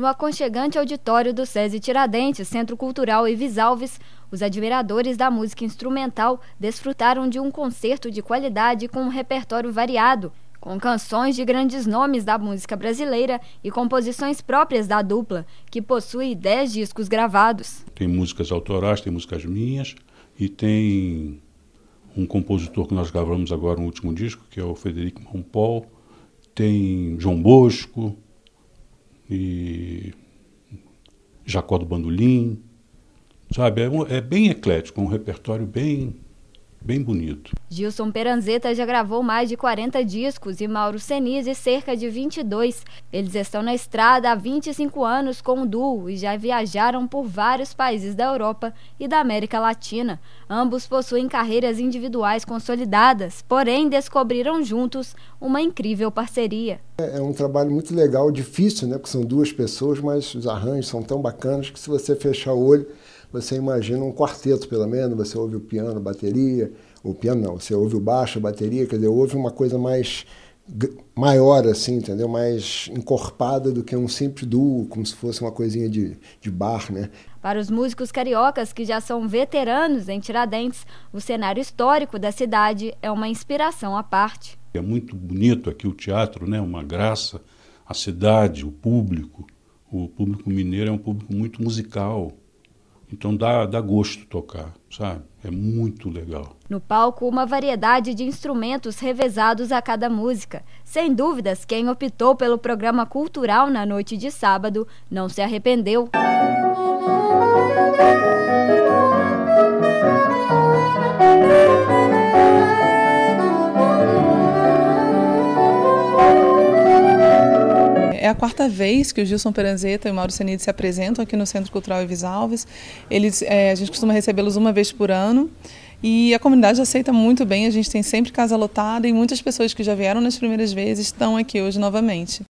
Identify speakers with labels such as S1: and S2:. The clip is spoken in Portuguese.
S1: no aconchegante auditório do SESI Tiradentes, Centro Cultural Ivis Alves, os admiradores da música instrumental desfrutaram de um concerto de qualidade com um repertório variado, com canções de grandes nomes da música brasileira e composições próprias da dupla, que possui 10 discos gravados.
S2: Tem músicas autorais, tem músicas minhas e tem um compositor que nós gravamos agora no último disco, que é o Frederico Rompol, tem João Bosco, e Jacó do Bandolim, sabe? É, um, é bem eclético, um repertório bem bem bonito.
S1: Gilson Peranzeta já gravou mais de 40 discos e Mauro Senise cerca de 22. Eles estão na estrada há 25 anos com o duo e já viajaram por vários países da Europa e da América Latina. Ambos possuem carreiras individuais consolidadas, porém descobriram juntos uma incrível parceria.
S3: É, é um trabalho muito legal, difícil, né? Porque são duas pessoas, mas os arranjos são tão bacanas que se você fechar o olho você imagina um quarteto, pelo menos, você ouve o piano, a bateria, o piano não, você ouve o baixo, a bateria, quer dizer, ouve uma coisa mais maior, assim, entendeu? Mais encorpada do que um simples duo, como se fosse uma coisinha de, de bar, né?
S1: Para os músicos cariocas que já são veteranos em Tiradentes, o cenário histórico da cidade é uma inspiração à parte.
S2: É muito bonito aqui o teatro, né? Uma graça, a cidade, o público. O público mineiro é um público muito musical, então dá, dá gosto tocar, sabe? É muito legal.
S1: No palco, uma variedade de instrumentos revezados a cada música. Sem dúvidas, quem optou pelo programa cultural na noite de sábado não se arrependeu. Música
S2: a quarta vez que o Gilson Peranzeta e o Mauro Senide se apresentam aqui no Centro Cultural Ives Alves. Eles, é, a gente costuma recebê-los uma vez por ano. E a comunidade aceita muito bem, a gente tem sempre casa lotada e muitas pessoas que já vieram nas primeiras vezes estão aqui hoje novamente.